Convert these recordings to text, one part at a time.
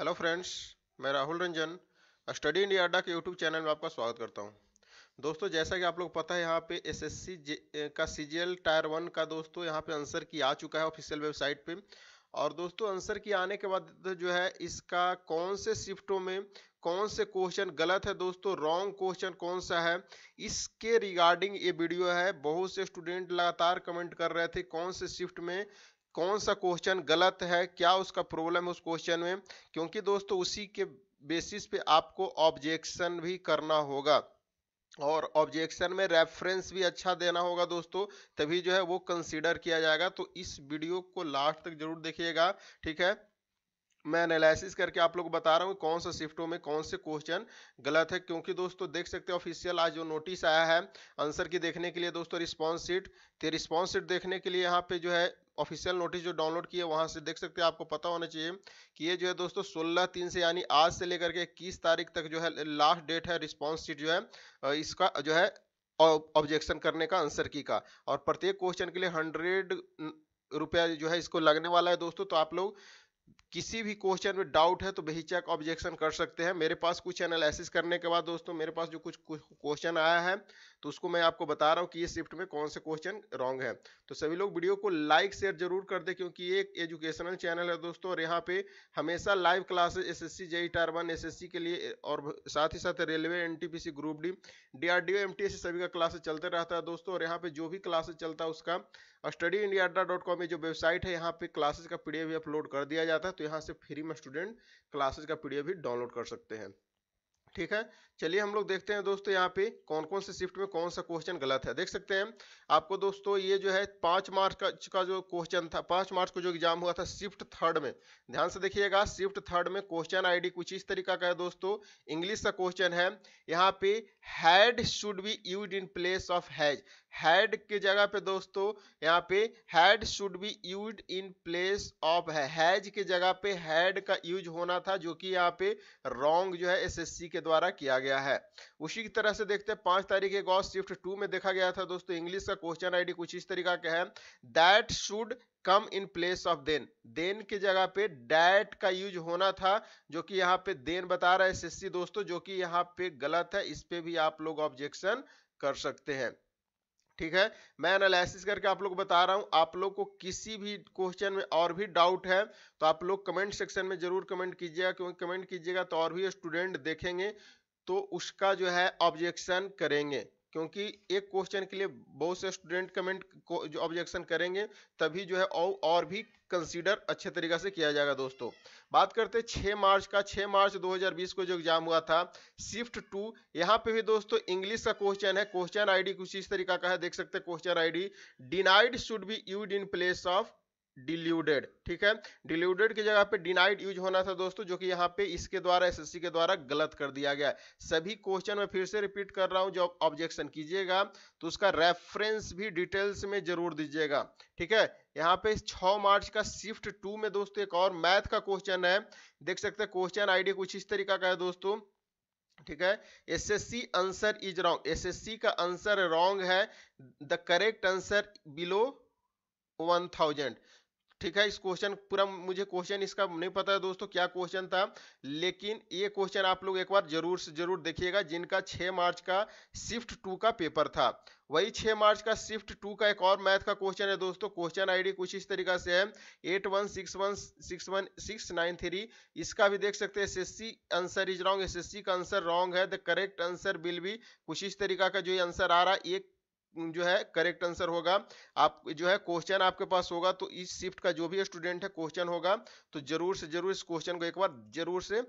hello friends मैं Rahul Ranjan study India अड्डा के यूट्यूब चैनल में आपका स्वागत करता हूं दोस्तों जैसा कि आप लोग पता है यहाँ पे एसएससी का सीजीएल टायर वन का दोस्तों यहाँ पे आंसर की आ चुका है ऑफिशियल वेबसाइट पे और दोस्तों आंसर की आने के बाद जो है इसका कौन से शिफ्टों में कौन से क्वेश्चन गलत है दोस्तों रॉन्ग क्वेश्चन कौन सा है इसके रिगार्डिंग ये वीडियो है बहुत से स्टूडेंट लगातार कमेंट कर रहे थे कौन से शिफ्ट में कौन सा क्वेश्चन गलत है क्या उसका प्रॉब्लम है उस क्वेश्चन में क्योंकि दोस्तों उसी के बेसिस पे आपको ऑब्जेक्शन भी करना होगा और ऑब्जेक्शन में रेफरेंस भी अच्छा देना होगा दोस्तों तभी जो है वो कंसीडर किया जाएगा तो इस वीडियो को लास्ट तक जरूर देखिएगा ठीक है मैं एनालिसिस करके आप लोग को बता रहा हूँ कौन सा शिफ्टों में कौन से क्वेश्चन गलत है क्योंकि दोस्तों देख सकते हैं ऑफिशियल आज जो नोटिस आया है आंसर की देखने के लिए दोस्तों रिस्पॉन्स सीट तो रिस्पॉन्स सीट देखने के लिए यहाँ पे जो है ऑफिशियल नोटिस जो डाउनलोड किए वहां से देख सकते हैं आपको पता होना चाहिए कि ये जो है दोस्तों सोलह तीन से यानी आज से लेकर के इक्कीस तारीख तक जो है लास्ट डेट है रिस्पॉन्स शीट जो है इसका जो है ऑब्जेक्शन करने का आंसर की का और प्रत्येक क्वेश्चन के लिए हंड्रेड रुपया जो है इसको लगने वाला है दोस्तों तो आप लोग किसी भी क्वेश्चन में डाउट है तो बेहिचक ऑब्जेक्शन कर सकते हैं मेरे पास कुछ एनालिसिस करने के बाद दोस्तों मेरे पास जो कुछ क्वेश्चन आया है तो उसको मैं आपको बता रहा हूँ कि ये शिफ्ट में कौन से क्वेश्चन रॉन्ग है तो सभी लोग वीडियो को लाइक शेयर जरूर कर दे क्योंकि ये एक एजुकेशनल चैनल है दोस्तों और यहाँ पे हमेशा live classes S S C JE टारन एस के लिए और साथ ही साथ railway N group D D R D M सभी का क्लासेज चलते रहता है दोस्तों और यहाँ पे जो भी क्लासेज चलता है उसका स्टडी इंडिया जो वेबसाइट है यहाँ पे क्लासेस का भी अपलोड कर दिया जाता है जाता है तो यहाँ से फ्री में स्टूडेंट क्लासेज का पीडीएफ भी डाउनलोड कर सकते हैं ठीक है चलिए हम लोग देखते हैं दोस्तों यहाँ पे कौन कौन से शिफ्ट में कौन सा क्वेश्चन गलत है देख सकते हैं आपको दोस्तों ये जो है पांच मार्च का, का जो क्वेश्चन था पांच मार्च को जो एग्जाम हुआ था शिफ्ट थर्ड में ध्यान से देखिएगा शिफ्ट थर्ड में क्वेश्चन आईडी कुछ इस तरीका का है दोस्तों इंग्लिश का क्वेश्चन है यहाँ पे had should be used in place of has had के जगह पे दोस्तों यहाँ पे had should be use in place of has के जगह पे हैड का यूज होना था जो कि यहाँ पे रॉन्ग जो है एसएससी के द्वारा किया गया है उसी की तरह से देखते हैं पांच तारीख एक और शिफ्ट टू में देखा गया था दोस्तों इंग्लिश का क्वेश्चन आईडी कुछ इस तरीका का है that should come in place of then then के जगह पे डैट का यूज होना था जो कि यहाँ पे देन बता रहा है एसएससी दोस्तों जो कि यहाँ पे गलत है इस पे भी आप लोग ऑब्जेक्शन कर सकते हैं ठीक है मैं एनालिसिस करके आप लोग बता रहा हूँ आप लोग को किसी भी क्वेश्चन में और भी डाउट है तो आप लोग कमेंट सेक्शन में जरूर कमेंट कीजिएगा क्योंकि कमेंट कीजिएगा तो और भी स्टूडेंट देखेंगे तो उसका जो है ऑब्जेक्शन करेंगे क्योंकि एक क्वेश्चन के लिए बहुत से स्टूडेंट कमेंट को जो ऑब्जेक्शन करेंगे तभी जो है और, और भी कंसीडर अच्छे तरीके से किया जाएगा दोस्तों बात करते हैं 6 मार्च का 6 मार्च 2020 को जो एग्जाम हुआ था शिफ्ट टू यहाँ पे भी दोस्तों इंग्लिश का क्वेश्चन है क्वेश्चन आईडी कुछ इस तरीका का है देख सकते हैं question ID denied should be used in place of deluded ठीक है डिल्यूडेड की जगह पे डिनाइड यूज होना था दोस्तों जो कि यहाँ पे इसके द्वारा एसएससी के द्वारा गलत कर दिया गया सभी क्वेश्चन में फिर से रिपीट कर रहा हूँ जो ऑब्जेक्शन कीजिएगा तो उसका रेफरेंस भी डिटेल्स में जरूर दीजिएगा ठीक है यहाँ पे 6 मार्च का शिफ्ट टू में दोस्तों एक और मैथ का क्वेश्चन है देख सकते हैं क्वेश्चन आईडी कुछ इस तरीका का है दोस्तों ठीक है SSC answer is wrong SSC का आंसर रॉन्ग है द करेक्ट आंसर बिलो 1000 ठीक है इस क्वेश्चन पूरा मुझे क्वेश्चन इसका नहीं पता है दोस्तों क्या क्वेश्चन था लेकिन ये क्वेश्चन आप लोग एक बार जरूर से जरूर देखिएगा जिनका 6 मार्च का शिफ्ट टू का पेपर था वही 6 मार्च का शिफ्ट टू का एक और मैथ का क्वेश्चन है दोस्तों क्वेश्चन आईडी कुछ इस तरीका से है eight one six one six one six nine three इसका भी देख सकते हैं SSC answer is wrong SSC का आंसर रॉन्ग है द करेक्ट आंसर विल भी कुछ इस तरीका का जो आंसर आ रहा है एक जो है करेक्ट आंसर होगा आप जो है क्वेश्चन आपके पास होगा तो इस शिफ्ट का जो भी स्टूडेंट है क्वेश्चन होगा तो जरूर से जरूर इस क्वेश्चन को एक बार जरूर से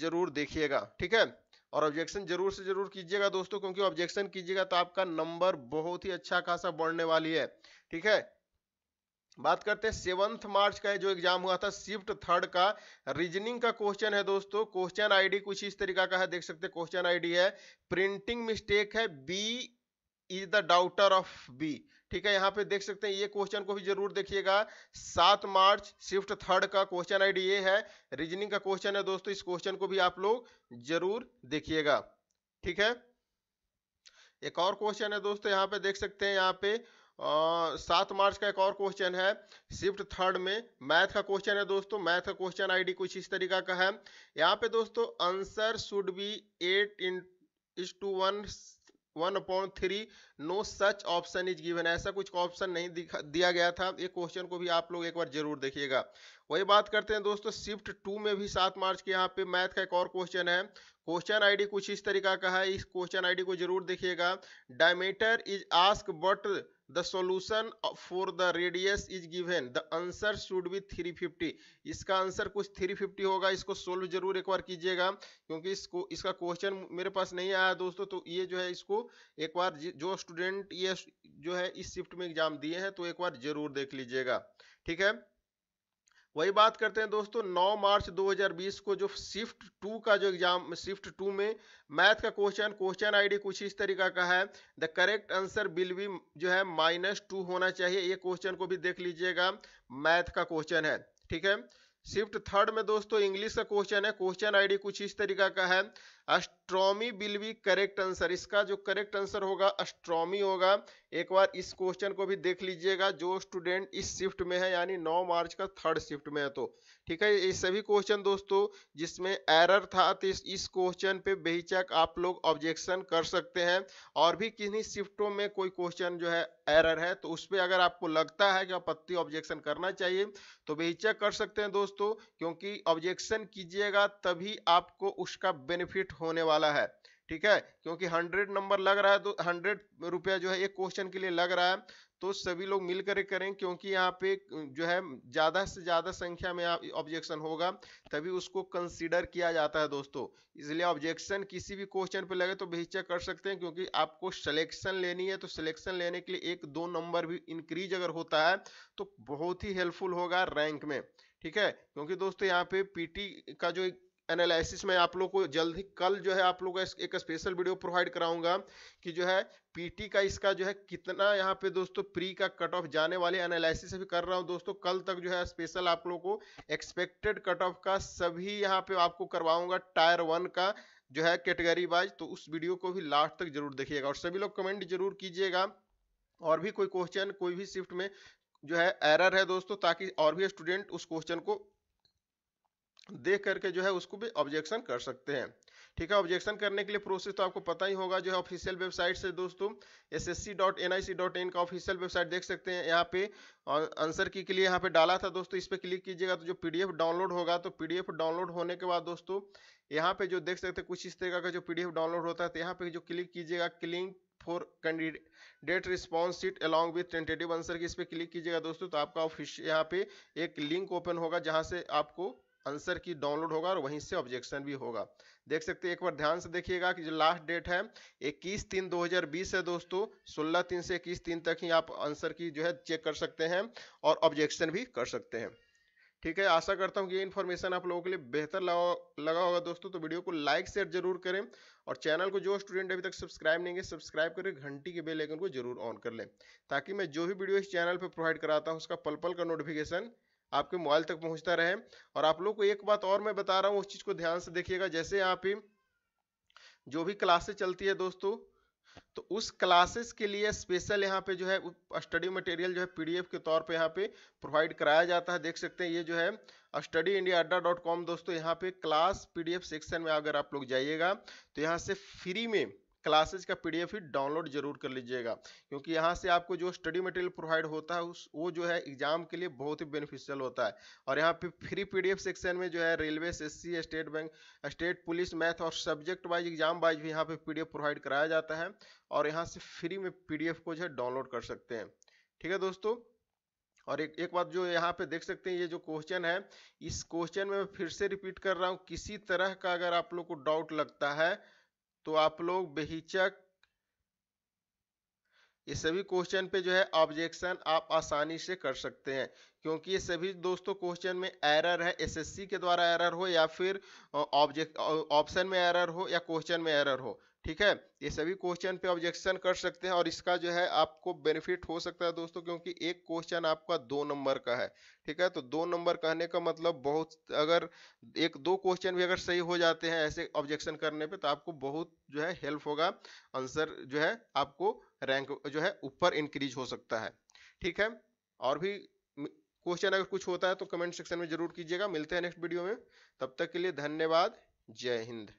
जरूर देखिएगा ठीक है और ऑब्जेक्शन जरूर से जरूर कीजिएगा दोस्तों क्योंकि ऑब्जेक्शन कीजिएगा तो आपका नंबर बहुत ही अच्छा खासा बढ़ने वाली है ठीक है बात करते हैं सेवंथ मार्च का है जो एग्जाम हुआ था शिफ्ट थर्ड का रीजनिंग का क्वेश्चन है दोस्तों क्वेश्चन आईडी कुछ इस तरीका का है देख सकते हैं क्वेश्चन आईडी है प्रिंटिंग मिस्टेक है B is the daughter of B ठीक है यहाँ पे देख सकते हैं ये क्वेश्चन को भी जरूर देखिएगा सात मार्च शिफ्ट थर्ड का क्वेश्चन आईडी ये है रीजनिंग का क्वेश्चन है दोस्तों इस क्वेश्चन को भी आप लोग जरूर देखिएगा ठीक है एक और क्वेश्चन है दोस्तों यहाँ पे देख सकते हैं यहाँ पे सात मार्च का एक और क्वेश्चन है शिफ्ट थर्ड में मैथ का क्वेश्चन है दोस्तों मैथ का क्वेश्चन आईडी कुछ इस तरीका का है यहाँ पे दोस्तों answer should be eight in is two one one point three no such option is given ऐसा कुछ ऑप्शन नहीं दिया गया था ये क्वेश्चन को भी आप लोग एक बार जरूर देखिएगा वही बात करते हैं दोस्तों शिफ्ट टू में भी सात मार्च के यहाँ पे मैथ का एक और क्वेश्चन है क्वेश्चन आईडी कुछ इस तरीका का है इस क्वेश्चन आईडी को जरूर देखिएगा diameter is ask but the solution for the radius is given the answer should be 350 इसका आंसर कुछ 350 होगा इसको सोल्व जरूर एक बार कीजिएगा क्योंकि इसको इसका क्वेश्चन मेरे पास नहीं आया दोस्तों तो ये जो है इसको एक बार जो स्टूडेंट ये जो है इस शिफ्ट में एग्जाम दिए हैं तो एक बार जरूर देख लीजिएगा ठीक है वही बात करते हैं दोस्तों 9 मार्च 2020 को जो शिफ्ट टू का जो एग्जाम शिफ्ट टू में मैथ का क्वेश्चन क्वेश्चन आईडी कुछ इस तरीका का है द करेक्ट आंसर बिल भी जो है माइनस टू होना चाहिए ये क्वेश्चन को भी देख लीजिएगा मैथ का क्वेश्चन है ठीक है शिफ्ट थर्ड में दोस्तों इंग्लिश का क्वेश्चन है क्वेश्चन आईडी कुछ इस तरीका का है अस्ट्रॉमी विल बी करेक्ट आंसर इसका जो करेक्ट आंसर होगा अस्ट्रॉमी होगा एक बार इस क्वेश्चन को भी देख लीजिएगा जो स्टूडेंट इस शिफ्ट में है यानी 9 मार्च का थर्ड शिफ्ट में है तो ठीक है ये सभी क्वेश्चन दोस्तों जिसमें एरर था तो इस क्वेश्चन पे बेहिचक आप लोग ऑब्जेक्शन कर सकते हैं और भी किन्हीं शिफ्टों में कोई क्वेश्चन जो है एरर है तो उस पर अगर आपको लगता है कि आपत्ति ऑब्जेक्शन करना चाहिए तो बेहिचक कर सकते हैं दोस्तों क्योंकि ऑब्जेक्शन कीजिएगा तभी आपको उसका बेनिफिट होने वाला वाला है ठीक है क्योंकि हंड्रेड नंबर लग रहा है तो हंड्रेड रुपया जो है एक क्वेश्चन के लिए लग रहा है तो सभी लोग मिलकर करें क्योंकि यहाँ पे जो है ज़्यादा से ज़्यादा संख्या में ऑब्जेक्शन होगा तभी उसको कंसीडर किया जाता है दोस्तों इसलिए ऑब्जेक्शन किसी भी क्वेश्चन पे लगे तो भेजा कर सकते हैं क्योंकि आपको सिलेक्शन लेनी है तो सिलेक्शन लेने के लिए एक दो नंबर भी इंक्रीज अगर होता है तो बहुत ही हेल्पफुल होगा रैंक में ठीक है क्योंकि दोस्तों यहाँ पे पीटी का जो एनालिसिस में आप लोग को जल्द ही कल जो है आप लोग का एक स्पेशल वीडियो प्रोवाइड कराऊंगा कि जो है पीटी का इसका जो है कितना यहाँ पे दोस्तों प्री का कट ऑफ जाने वाले एनालिसिस भी कर रहा हूँ दोस्तों कल तक जो है स्पेशल आप लोग को एक्सपेक्टेड कट ऑफ का सभी यहाँ पे आपको करवाऊंगा टायर वन का जो है कैटेगरी वाइज तो उस वीडियो को भी लास्ट तक जरूर देखिएगा और सभी लोग कमेंट जरूर कीजिएगा और भी कोई क्वेश्चन कोई भी शिफ्ट में जो है एरर है दोस्तों ताकि और भी स्टूडेंट उस क्वेश्चन को देख करके जो है उसको भी ऑब्जेक्शन कर सकते हैं ठीक है ऑब्जेक्शन करने के लिए प्रोसेस तो आपको पता ही होगा जो है ऑफिशियल वेबसाइट से दोस्तों S S C dot N I C dot in का ऑफिशियल वेबसाइट देख सकते हैं यहाँ पे आंसर की के लिए यहाँ पे डाला था दोस्तों इस पर क्लिक कीजिएगा तो जो पीडीएफ डाउनलोड होगा तो पीडीएफ डाउनलोड होने के बाद दोस्तों यहाँ पे जो देख सकते हैं कुछ इस तरह का जो एफ डाउनलोड होता है तो यहाँ पे जो क्लिक कीजिएगा click for candidate response sheet along with tentative answer key इस पर क्लिक कीजिएगा दोस्तों तो आपका ऑफिस यहाँ पे एक लिंक ओपन होगा जहाँ से आपको आंसर की डाउनलोड होगा और वहीं से ऑब्जेक्शन भी होगा देख सकते हैं एक बार ध्यान से देखिएगा कि जो लास्ट डेट है 21 तीन 2020 है दोस्तों 16 तीन से 21 तीन तक ही आप आंसर की जो है चेक कर सकते हैं और ऑब्जेक्शन भी कर सकते हैं ठीक है आशा करता हूँ कि ये इन्फॉर्मेशन आप लोगों के लिए बेहतर लगा होगा दोस्तों तो वीडियो को लाइक शेयर जरूर करें और चैनल को जो स्टूडेंट अभी तक सब्सक्राइब नहीं है सब्सक्राइब करें घंटी के बेल आइकन को जरूर ऑन कर लें ताकि मैं जो भी वीडियो इस चैनल पर प्रोवाइड कराता हूँ उसका पल पल का नोटिफिकेशन आपके मोबाइल तक पहुंचता रहे और आप लोग को एक बात और मैं बता रहा हूँ उस चीज़ को ध्यान से देखिएगा जैसे यहाँ पे जो भी क्लासेस चलती है दोस्तों तो उस क्लासेस के लिए स्पेशल यहाँ पे जो है स्टडी मटेरियल जो है पीडीएफ के तौर पे यहाँ पे प्रोवाइड कराया जाता है देख सकते हैं ये जो है study India Adda dot com दोस्तों यहाँ पे क्लास पीडीएफ सेक्शन में अगर आप लोग जाइएगा तो यहाँ से फ्री में क्लासेज का पीडीएफ ही डाउनलोड जरूर कर लीजिएगा क्योंकि यहाँ से आपको जो स्टडी मटेरियल प्रोवाइड होता है उस वो जो है एग्जाम के लिए बहुत ही बेनिफिशियल होता है और यहाँ पे फ्री पीडीएफ सेक्शन में जो है railway S state bank state police math और सब्जेक्ट वाइज एग्जाम वाइज भी यहाँ पे पीडीएफ प्रोवाइड कराया जाता है और यहाँ से फ्री में पी को जो है डाउनलोड कर सकते हैं ठीक है दोस्तों और एक एक बात जो यहाँ पे देख सकते हैं ये जो क्वेश्चन है इस क्वेश्चन में मैं फिर से रिपीट कर रहा हूँ किसी तरह का अगर आप लोग को डाउट लगता है तो आप लोग बेहिचक ये सभी क्वेश्चन पे जो है ऑब्जेक्शन आप आसानी से कर सकते हैं क्योंकि ये सभी दोस्तों क्वेश्चन में एरर है एसएससी के द्वारा एरर हो या फिर ऑब्जेक्ट ऑप्शन में एरर हो या क्वेश्चन में एरर हो ठीक है ये सभी क्वेश्चन पे ऑब्जेक्शन कर सकते हैं और इसका जो है आपको बेनिफिट हो सकता है दोस्तों क्योंकि एक क्वेश्चन आपका दो नंबर का है ठीक है तो दो नंबर कहने का मतलब बहुत अगर एक दो क्वेश्चन भी अगर सही हो जाते हैं ऐसे ऑब्जेक्शन करने पे तो आपको बहुत जो है हेल्प होगा आंसर जो है आपको रैंक जो है ऊपर इंक्रीज हो सकता है ठीक है और भी क्वेश्चन अगर कुछ होता है तो कमेंट सेक्शन में जरूर कीजिएगा मिलते हैं नेक्स्ट वीडियो में तब तक के लिए धन्यवाद जय हिंद